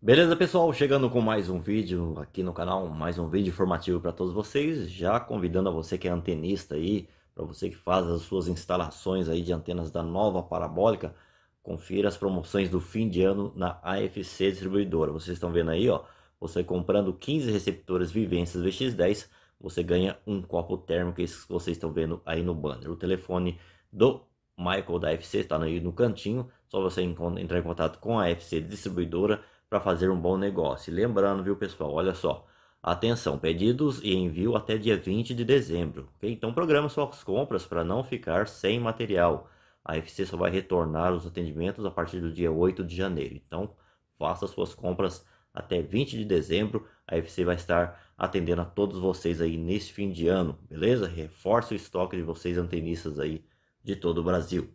Beleza, pessoal? Chegando com mais um vídeo aqui no canal, mais um vídeo informativo para todos vocês. Já convidando a você que é antenista aí, para você que faz as suas instalações aí de antenas da nova parabólica, confira as promoções do fim de ano na AFC Distribuidora. Vocês estão vendo aí, ó, você comprando 15 receptores Vivências VX10, você ganha um copo térmico, esses que vocês estão vendo aí no banner. O telefone do Michael da FC, está aí no cantinho, só você entrar em contato com a FC distribuidora para fazer um bom negócio. lembrando, viu pessoal, olha só, atenção, pedidos e envio até dia 20 de dezembro, ok? Então programa suas compras para não ficar sem material. A FC só vai retornar os atendimentos a partir do dia 8 de janeiro, então faça suas compras até 20 de dezembro. A FC vai estar atendendo a todos vocês aí nesse fim de ano, beleza? Reforça o estoque de vocês antenistas aí de todo o Brasil.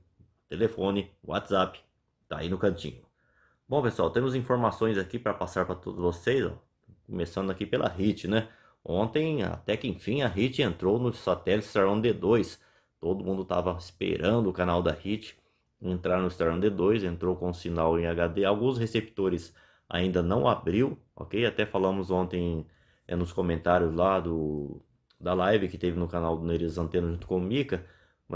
Telefone, WhatsApp, tá aí no cantinho. Bom, pessoal, temos informações aqui para passar para todos vocês, ó. começando aqui pela HIT, né? Ontem, até que enfim, a HIT entrou no satélite One D2. Todo mundo estava esperando o canal da HIT entrar no One D2, entrou com sinal em HD. Alguns receptores ainda não abriu, ok? Até falamos ontem é, nos comentários lá do, da live que teve no canal do Neres Antena junto com o Mika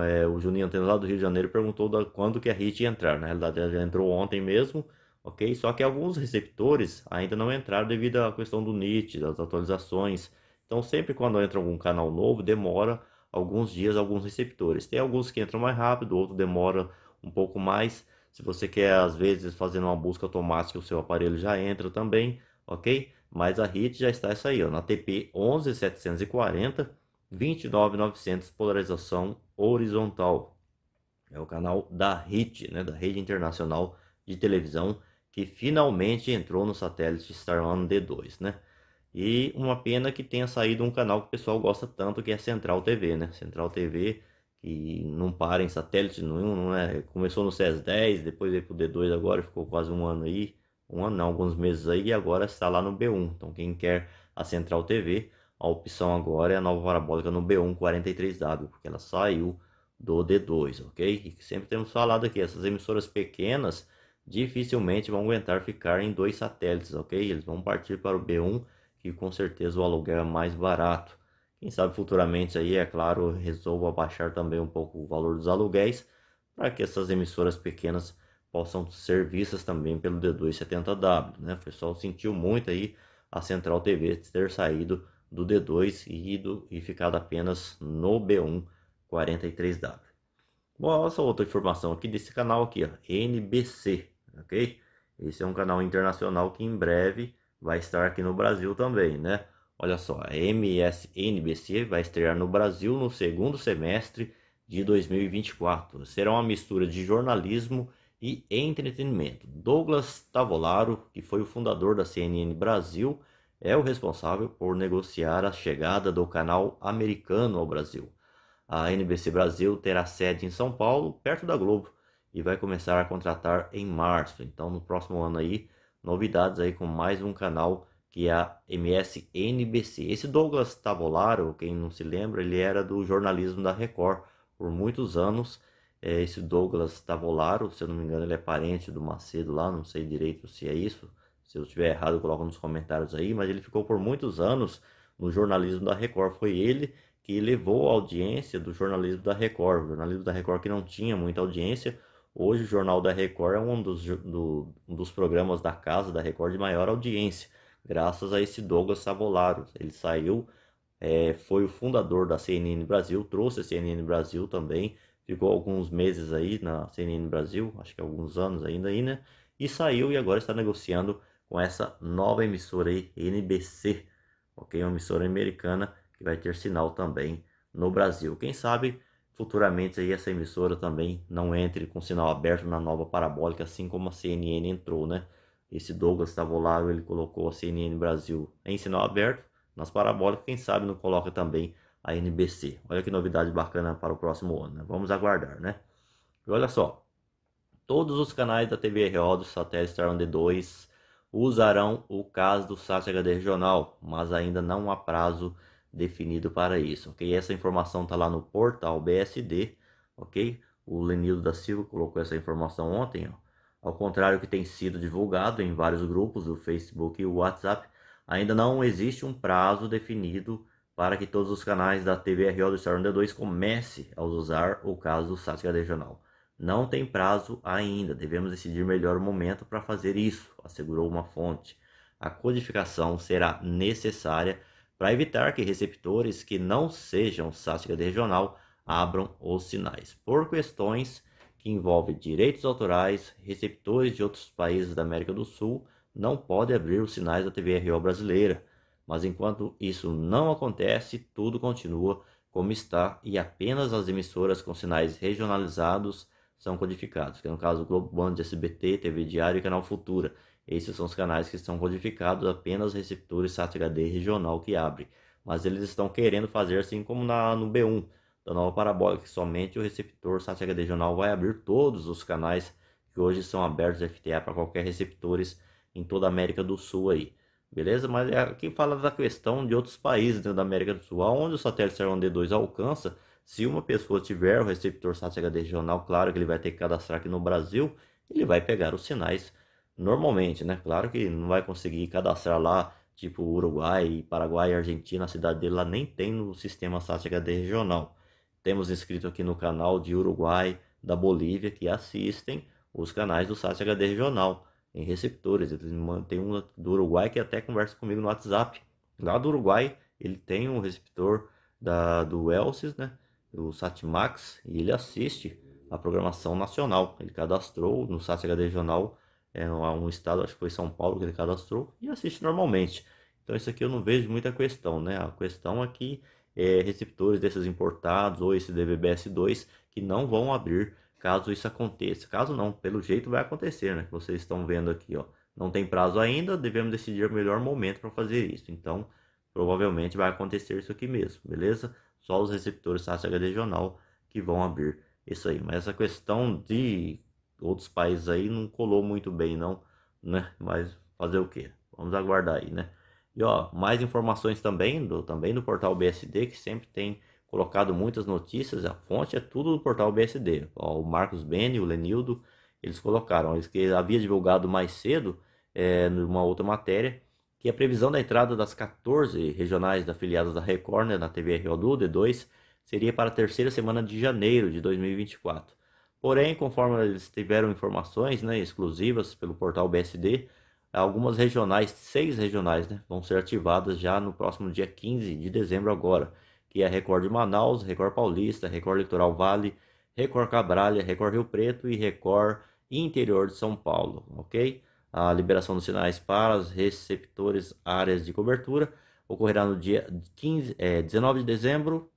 é, o Juninho Antena lá do Rio de Janeiro perguntou da, quando que a HIT ia entrar. Na realidade, ela entrou ontem mesmo, ok? Só que alguns receptores ainda não entraram devido à questão do NIT, das atualizações. Então, sempre quando entra algum canal novo, demora alguns dias, alguns receptores. Tem alguns que entram mais rápido, outro demora um pouco mais. Se você quer, às vezes, fazer uma busca automática, o seu aparelho já entra também, ok? Mas a HIT já está essa aí, ó, na TP 11740 29900 polarização horizontal. É o canal da RIT, né, da Rede Internacional de Televisão, que finalmente entrou no satélite Star One D2, né? E uma pena que tenha saído um canal que o pessoal gosta tanto, que é Central TV, né? Central TV que não para em satélite nenhum, não é? Começou no CES 10, depois veio pro D2 agora, ficou quase um ano aí, um ano não, alguns meses aí, e agora está lá no B1. Então quem quer a Central TV a opção agora é a nova parabólica no B143W, porque ela saiu do D2, ok? E sempre temos falado aqui, essas emissoras pequenas dificilmente vão aguentar ficar em dois satélites, ok? Eles vão partir para o B1, que com certeza o aluguel é mais barato. Quem sabe futuramente aí, é claro, resolva baixar também um pouco o valor dos aluguéis, para que essas emissoras pequenas possam ser vistas também pelo D270W, né? O pessoal sentiu muito aí a Central TV ter saído do D2 e, ido, e ficado apenas no B1 43W. Bom, essa outra informação aqui desse canal aqui, ó, NBC, ok? Esse é um canal internacional que em breve vai estar aqui no Brasil também, né? Olha só, a MSNBC vai estrear no Brasil no segundo semestre de 2024. Será uma mistura de jornalismo e entretenimento. Douglas Tavolaro, que foi o fundador da CNN Brasil, é o responsável por negociar a chegada do canal americano ao Brasil. A NBC Brasil terá sede em São Paulo, perto da Globo, e vai começar a contratar em março. Então, no próximo ano aí, novidades aí com mais um canal que é a MSNBC. Esse Douglas Tavolaro, quem não se lembra, ele era do jornalismo da Record por muitos anos. É, esse Douglas Tavolaro, se eu não me engano, ele é parente do Macedo lá, não sei direito se é isso se eu estiver errado, coloca nos comentários aí, mas ele ficou por muitos anos no jornalismo da Record. Foi ele que levou a audiência do jornalismo da Record. O jornalismo da Record que não tinha muita audiência. Hoje o Jornal da Record é um dos, do, um dos programas da casa da Record de maior audiência, graças a esse Douglas Savolaro. Ele saiu, é, foi o fundador da CNN Brasil, trouxe a CNN Brasil também, ficou alguns meses aí na CNN Brasil, acho que alguns anos ainda aí, né? E saiu e agora está negociando com essa nova emissora aí, NBC, ok? Uma emissora americana que vai ter sinal também no Brasil. Quem sabe futuramente aí essa emissora também não entre com sinal aberto na nova parabólica, assim como a CNN entrou, né? Esse Douglas Tavolaro, ele colocou a CNN Brasil em sinal aberto, nas parabólicas, quem sabe não coloca também a NBC. Olha que novidade bacana para o próximo ano, né? Vamos aguardar, né? E olha só, todos os canais da TV RO do satélite Star 2 usarão o caso do SAT-HD regional, mas ainda não há prazo definido para isso, ok? Essa informação está lá no portal BSD, ok? O Lenildo da Silva colocou essa informação ontem, ó. Ao contrário do que tem sido divulgado em vários grupos do Facebook e WhatsApp, ainda não existe um prazo definido para que todos os canais da TVRO do Estado Under 2 comece a usar o caso do SAT-HD regional. Não tem prazo ainda, devemos decidir melhor o momento para fazer isso, assegurou uma fonte. A codificação será necessária para evitar que receptores que não sejam sátira regional abram os sinais. Por questões que envolvem direitos autorais, receptores de outros países da América do Sul não podem abrir os sinais da TVRO brasileira, mas enquanto isso não acontece, tudo continua como está e apenas as emissoras com sinais regionalizados são codificados, que no caso Globo Band, SBT, TV Diário e Canal Futura. Esses são os canais que estão codificados apenas receptores SAT HD regional que abre, mas eles estão querendo fazer assim como na, no B1, da nova parabólica, que somente o receptor SAT HD regional vai abrir todos os canais que hoje são abertos FTA para qualquer receptores em toda a América do Sul aí. Beleza? Mas é, aqui fala da questão de outros países dentro da América do Sul, onde o satélite CERN-D2 alcança, se uma pessoa tiver o receptor SAT HD regional, claro que ele vai ter que cadastrar aqui no Brasil, ele vai pegar os sinais normalmente, né? Claro que não vai conseguir cadastrar lá, tipo Uruguai, Paraguai, Argentina, a cidade dele lá nem tem no sistema SAT HD regional. Temos inscrito aqui no canal de Uruguai, da Bolívia, que assistem os canais do SAT HD regional em receptores. Tem um do Uruguai que até conversa comigo no WhatsApp. Lá do Uruguai, ele tem um receptor da, do Elsis, né? o SatMax e ele assiste a programação nacional. Ele cadastrou no SAT HD regional, é um estado, acho que foi São Paulo que ele cadastrou, e assiste normalmente. Então isso aqui eu não vejo muita questão, né? A questão é que é, receptores desses importados ou esse s 2 que não vão abrir caso isso aconteça. Caso não, pelo jeito vai acontecer, né? Que vocês estão vendo aqui, ó. Não tem prazo ainda, devemos decidir o melhor momento para fazer isso. Então, provavelmente vai acontecer isso aqui mesmo, beleza? só os receptores SASH regional que vão abrir isso aí. Mas essa questão de outros países aí não colou muito bem não, né? Mas fazer o que? Vamos aguardar aí, né? E ó, mais informações também do também do portal BSD que sempre tem colocado muitas notícias. A fonte é tudo do portal BSD. Ó, o Marcos Beni o Lenildo, eles colocaram. Eles que havia divulgado mais cedo é, numa outra matéria que a previsão da entrada das 14 regionais da afiliadas da Record né, na TV Rio RODU D2 seria para a terceira semana de janeiro de 2024. Porém, conforme eles tiveram informações né, exclusivas pelo portal BSD, algumas regionais, seis regionais, né, vão ser ativadas já no próximo dia 15 de dezembro agora, que é Record de Manaus, Record Paulista, Record Litoral Vale, Record Cabralha, Record Rio Preto e Record Interior de São Paulo, ok? A liberação dos sinais para os receptores áreas de cobertura ocorrerá no dia 15, é, 19 de dezembro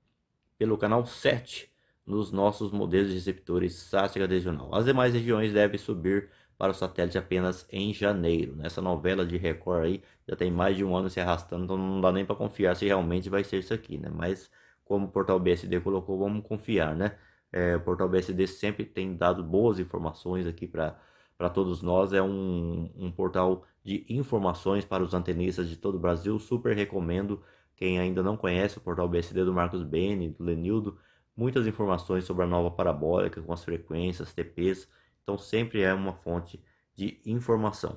pelo canal 7 nos nossos modelos de receptores SAT regional. As demais regiões devem subir para o satélite apenas em janeiro. Nessa novela de Record aí já tem mais de um ano se arrastando, então não dá nem para confiar se realmente vai ser isso aqui, né? Mas como o portal BSD colocou, vamos confiar, né? É, o portal BSD sempre tem dado boas informações aqui para para todos nós. É um, um portal de informações para os antenistas de todo o Brasil. Super recomendo. Quem ainda não conhece o portal BSD do Marcos Bene, do Lenildo, muitas informações sobre a nova parabólica, com as frequências, TPs. Então sempre é uma fonte de informação.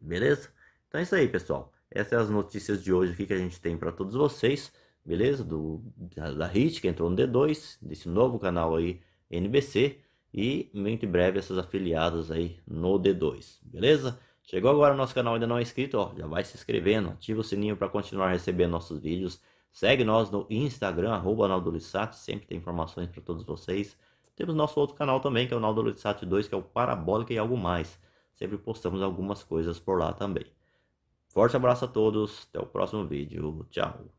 Beleza? Então é isso aí, pessoal. Essas são as notícias de hoje aqui que a gente tem para todos vocês, beleza? Do, da, da HIT, que entrou no D2, desse novo canal aí, NBC e muito em breve essas afiliadas aí no D2, beleza? Chegou agora no nosso canal ainda não é inscrito, ó, já vai se inscrevendo, ativa o sininho para continuar recebendo nossos vídeos. Segue nós no Instagram, arroba Naldo sempre tem informações para todos vocês. Temos nosso outro canal também, que é o Naldo Lissati 2, que é o Parabólica e Algo Mais. Sempre postamos algumas coisas por lá também. Forte abraço a todos, até o próximo vídeo, tchau!